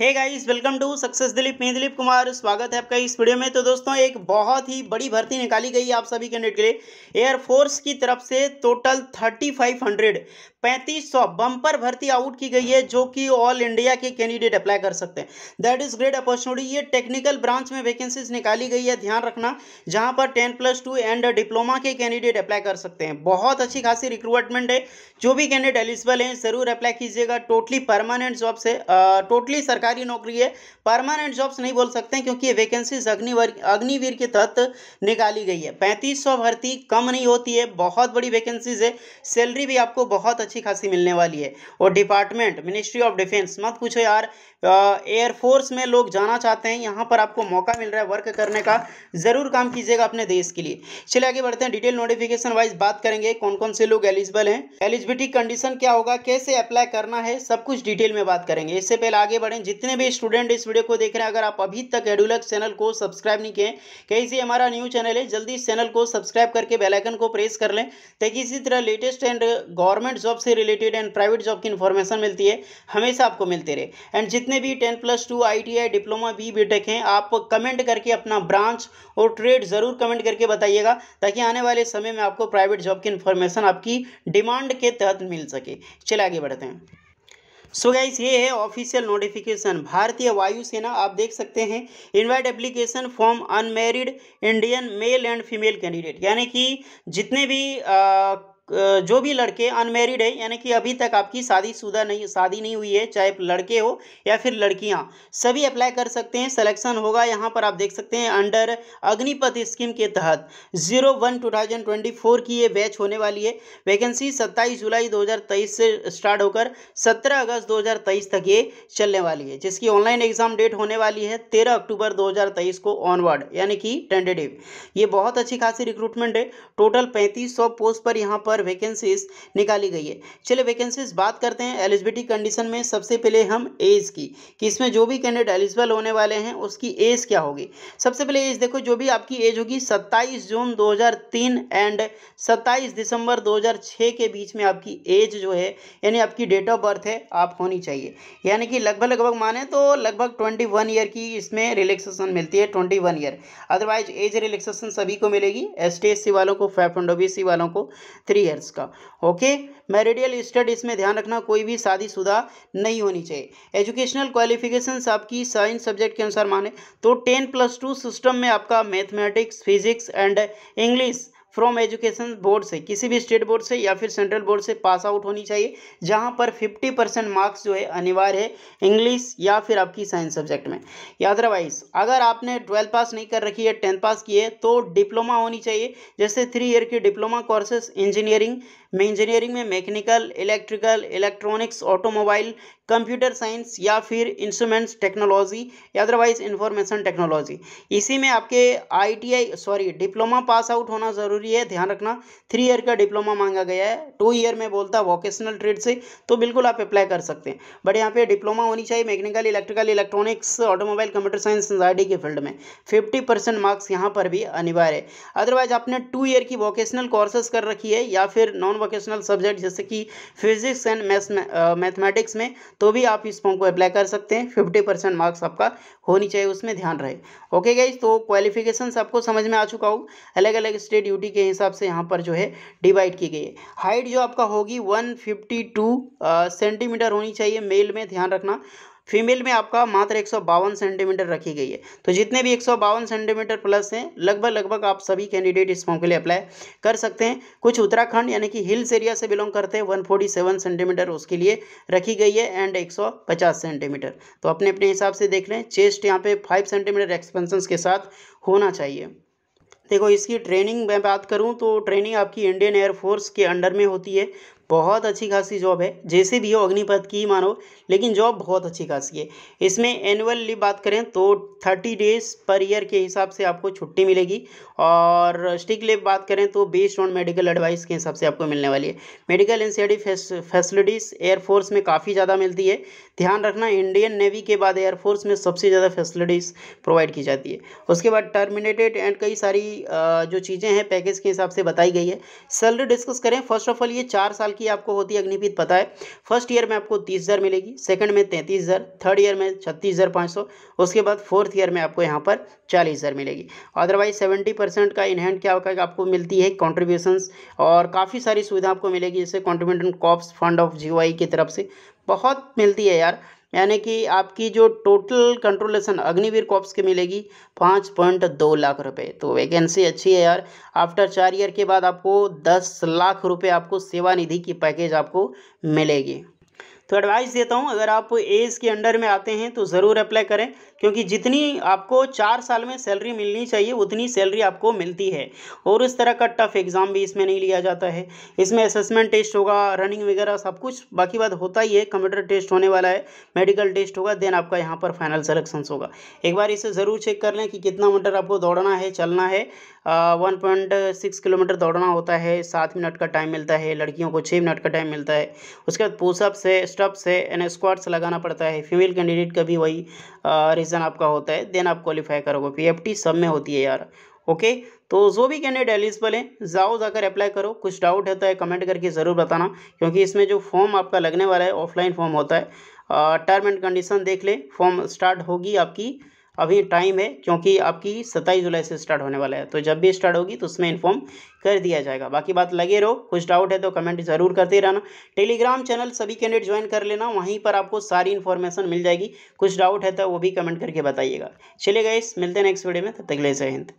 hey guys welcome to success Dilip मैं दिलीप कुमार स्वागत है आपका इस वीडियो में तो दोस्तों एक बहुत ही बड़ी भर्ती निकाली गई आप सभी कैंडिडेट के लिए एयरफोर्स की तरफ से टोटल थर्टी फाइव हंड्रेड पैंतीस सौ बम्पर भर्ती आउट की गई है जो कि ऑल इंडिया के कैंडिडेट अप्लाई कर सकते हैं दैट इज ग्रेट अपॉर्चुनिटी ये टेक्निकल ब्रांच में वैकेंसीज निकाली गई है ध्यान रखना जहाँ पर ten plus two and diploma के कैंडिडेट अप्लाई कर सकते हैं बहुत अच्छी खासी रिक्रूटमेंट है जो भी कैंडिडेट एलिजिबल हैं जरूर अप्लाई कीजिएगा टोटली परमानेंट जॉब से टोटली सरकार सरकारी नौकरी है परमानेंट जॉब्स नहीं बोल सकते क्योंकि ये वैकेंसीज अग्निवर अग्निवीर के तहत निकाली गई है पैंतीस सौ भर्ती कम नहीं होती है बहुत बड़ी वैकेंसीज है सैलरी भी आपको बहुत अच्छी खासी मिलने वाली है और डिपार्टमेंट मिनिस्ट्री ऑफ डिफेंस मत पूछो यार एयरफोर्स में लोग जाना चाहते हैं यहाँ पर आपको मौका मिल रहा है वर्क करने का ज़रूर काम कीजिएगा अपने देश के लिए चलिए आगे बढ़ते हैं डिटेल नोटिफिकेशन वाइज बात करेंगे कौन कौन से लोग एलिजिबल हैं एलिजिबिलिटी कंडीशन क्या होगा कैसे अप्लाई करना है सब कुछ डिटेल में बात करेंगे इससे पहले आगे बढ़ें जितने भी स्टूडेंट इस वीडियो को देख रहे हैं अगर आप अभी तक एडुलक चैनल को सब्सक्राइब नहीं किए कहीं से हमारा न्यू चैनल है जल्दी इस चैनल को सब्सक्राइब करके बेलाइकन को प्रेस कर लें ताकि इसी तरह लेटेस्ट एंड गवर्नमेंट जॉब से रिलेटेड एंड प्राइवेट जॉब की इन्फॉर्मेशन मिलती है हमेशा आपको मिलते रहे एंड जितने भी ten plus two I diploma B B हैं आप कमेंट करके अपना ब्रांच और ट्रेड ज़रूर कमेंट करके बताइएगा ताकि आने वाले समय में आपको प्राइवेट जॉब की इन्फॉर्मेशन आपकी डिमांड के तहत मिल सके चले आगे बढ़ते हैं सो so गाइस ये है ऑफिशियल नोटिफिकेशन भारतीय वायुसेना आप देख सकते हैं invite application form unmarried Indian male and female candidate यानी कि जितने भी आ, जो भी लड़के अनमेरिड है यानी कि अभी तक आपकी शादीशुदा नहीं शादी नहीं हुई है चाहे लड़के हो या फिर लड़कियां सभी अप्लाई कर सकते हैं सिलेक्शन होगा यहां पर आप देख सकते हैं अंडर अग्निपथ स्कीम के तहत zero one two thousand twenty four की ये बैच होने वाली है वैकेंसी सत्ताईस जुलाई दो हज़ार तेईस से स्टार्ट होकर सत्रह अगस्त दो हज़ार तेईस तक ये चलने वाली है जिसकी ऑनलाइन एग्जाम डेट होने वाली है तेरह अक्टूबर दो हज़ार तेईस को ऑनवर्ड यानी कि टेंटेटिव ये बहुत अच्छी खासी रिक्रूटमेंट है टोटल पैंतीस सौ पोस्ट पर यहाँ पर पर वैकेंसीज निकाली गई है चलिए वैकेंसीज बात करते हैं एलिजिबिलिटी कंडीशन में सबसे पहले हम एज की कि इसमें जो भी कैंडिडेट एलिजिबल होने वाले हैं उसकी एज क्या होगी सबसे पहले एज देखो जो भी आपकी एज होगी सत्ताईस जून 2003 एंड 27 दिसंबर 2006 के बीच में आपकी एज जो है यानी आपकी डेट ऑफ बर्थ है आप होनी चाहिए यानी कि लगभग लगभग माने तो लगभग ट्वेंटी ईयर की इसमें रिलेक्सेशन मिलती है twenty year otherwise age relaxation सभी को मिलेगी एस टी वालों को फाइव हंड्रेड वालों को थ्री ईयर्स का ओके मैरिडियल स्टडीज़ में ध्यान रखना कोई भी शादीशुदा नहीं होनी चाहिए एजुकेशनल क्वालिफिकेशन आपकी साइंस सब्जेक्ट के अनुसार माने तो टेन प्लस टू सिस्टम में आपका mathematics physics and English from education board से किसी भी स्टेट बोर्ड से या फिर सेंट्रल बोर्ड से पास आउट होनी चाहिए जहाँ पर फिफ्टी परसेंट मार्क्स जो है अनिवार्य है इंग्लिश या फिर आपकी साइंस सब्जेक्ट में या अदरवाइज अगर आपने ट्वेल्थ पास नहीं कर रखी है टेंथ पास की है तो डिप्लोमा होनी चाहिए जैसे थ्री ईयर की डिप्लोमा कोर्सेस इंजीनियरिंग मैं इंजीनियरिंग में mechanical electrical electronics automobile computer science या फिर इंस्ट्रूमेंट्स टेक्नोलॉजी या अदरवाइज इंफॉर्मेशन टेक्नोलॉजी इसी में आपके ITI sorry diploma pass out होना ज़रूरी है ध्यान रखना थ्री ईयर का डिप्लोमा मांगा गया है टू ईयर में बोलता वोकेशनल ट्रेड से तो बिल्कुल आप अप्लाई कर सकते हैं बट यहाँ पे डिप्लोमा होनी चाहिए mechanical electrical electronics automobile computer science एनजाइडी के फील्ड में फिफ्टी परसेंट मार्क्स यहाँ पर भी अनिवार्य है अदरवाइज आपने टू ईयर की वोकेशनल कोर्सेस कर रखी है या फिर नॉन वोकेशनल सब्जेक्ट जैसे कि फिजिक्स एंड मैथमेटिक्स में तो भी आप इस फॉर्म को अप्लाई कर सकते हैं फिफ्टी परसेंट मार्क्स आपका होनी चाहिए उसमें ध्यान रहे ओके गाइज तो क्वालिफिकेशन आपको समझ में आ चुका हो अलग अलग स्टेट ड्यूटी के हिसाब से यहाँ पर जो है डिवाइड की गई है हाइट जो आपका होगी वन सेंटीमीटर होनी चाहिए मेल में ध्यान रखना फीमेल में आपका मात्र एक सेंटीमीटर रखी गई है तो जितने भी एक सेंटीमीटर प्लस हैं लगभग लगभग आप सभी कैंडिडेट इस फॉर्म के लिए अप्लाई कर सकते हैं कुछ उत्तराखंड यानी कि हिल्स एरिया से बिलोंग करते हैं 147 सेंटीमीटर उसके लिए रखी गई है एंड 150 सेंटीमीटर तो अपने अपने हिसाब से देख लें चेस्ट यहाँ पे 5 सेंटीमीटर एक्सपेंसन के साथ होना चाहिए देखो इसकी ट्रेनिंग मैं बात करूं तो ट्रेनिंग आपकी इंडियन एयरफोर्स के अंडर में होती है बहुत अच्छी खासी जॉब है जैसे भी हो अग्निपथ की ही मानो लेकिन जॉब बहुत अच्छी खासी है इसमें एनुअल लीव बात करें तो थर्टी डेज पर ईयर के हिसाब से आपको छुट्टी मिलेगी और स्टिक लीव बात करें तो बेस्ड ऑन मेडिकल एडवाइस के हिसाब से आपको मिलने वाली है मेडिकल सी फैसिलिटीज़ एयरफोर्स में काफ़ी ज़्यादा मिलती है ध्यान रखना इंडियन नेवी के बाद एयरफोर्स में सबसे ज़्यादा फैसिलिटीज़ प्रोवाइड की जाती है उसके बाद टर्मिनेटेड एंड कई सारी जो चीज़ें हैं पैकेज के हिसाब से बताई गई है सैलरी डिस्कस करें फर्स्ट ऑफ ऑल ये चार साल की की आपको होती है अग्निपीत पता है फर्स्ट ईयर में आपको तीस हज़ार मिलेगी सेकंड में तैंतीस हज़ार थर्ड ईयर में छत्तीस हज़ार पाँच सौ उसके बाद फोर्थ ईयर में आपको यहाँ पर चालीस हज़ार मिलेगी अदरवाइज सेवेंटी परसेंट का इनहैंड क्या होगा आपको मिलती है कॉन्ट्रीब्यूशंस और काफ़ी सारी सुविधा आपको मिलेगी जैसे कॉन्ट्रीब्यूटन कॉप्स फंड ऑफ जी की तरफ से बहुत मिलती है यार यानी कि आपकी जो टोटल कंट्रोलेशन अग्निवीर कॉप्स की मिलेगी पाँच पॉइंट दो लाख रुपए तो वैकेंसी अच्छी है यार आफ्टर चार ईयर के बाद आपको दस लाख रुपए आपको सेवा निधि की पैकेज आपको मिलेगी तो एडवाइस देता हूँ अगर आप एज के अंडर में आते हैं तो ज़रूर अप्लाई करें क्योंकि जितनी आपको चार साल में सैलरी मिलनी चाहिए उतनी सैलरी आपको मिलती है और इस तरह का टफ एग्ज़ाम भी इसमें नहीं लिया जाता है इसमें असेसमेंट टेस्ट होगा रनिंग वगैरह सब कुछ बाकी बात होता ही है कंप्यूटर टेस्ट होने वाला है मेडिकल टेस्ट होगा देन आपका यहाँ पर फाइनल सेलेक्शन होगा एक बार इसे ज़रूर चेक कर लें कि कितना मीटर आपको दौड़ना है चलना है वन पॉइंट सिक्स किलोमीटर दौड़ना होता है सात मिनट का टाइम मिलता है लड़कियों को छः मिनट का टाइम मिलता है उसके बाद पोसअप्स है स्टप्स है एंड स्क्वाट्स लगाना पड़ता है फीमेल कैंडिडेट का भी वही रीज़न आपका होता है देन आप क्वालिफाई करोगे पीएफटी सब में होती है यार ओके तो जो भी कैंडिडेट एलिजिबल है जाओ जाकर अप्लाई करो कुछ डाउट होता है तो कमेंट करके ज़रूर बताना क्योंकि इसमें जो फॉर्म आपका लगने वाला है ऑफलाइन फॉर्म होता है टर्म एंड कंडीशन देख ले फॉर्म स्टार्ट होगी आपकी अभी टाइम है क्योंकि आपकी सत्ताईस जुलाई से स्टार्ट होने वाला है तो जब भी स्टार्ट होगी तो उसमें इन्फॉर्म कर दिया जाएगा बाकी बात लगे रहो कुछ डाउट है तो कमेंट ज़रूर करते रहना टेलीग्राम चैनल सभी कैंडिडेट ज्वाइन कर लेना वहीं पर आपको सारी इन्फॉर्मेशन मिल जाएगी कुछ डाउट है तो वो भी कमेंट करके बताइएगा चलिए गए मिलते हैं नेक्स्ट वीडियो में तब तक ले जय हिंद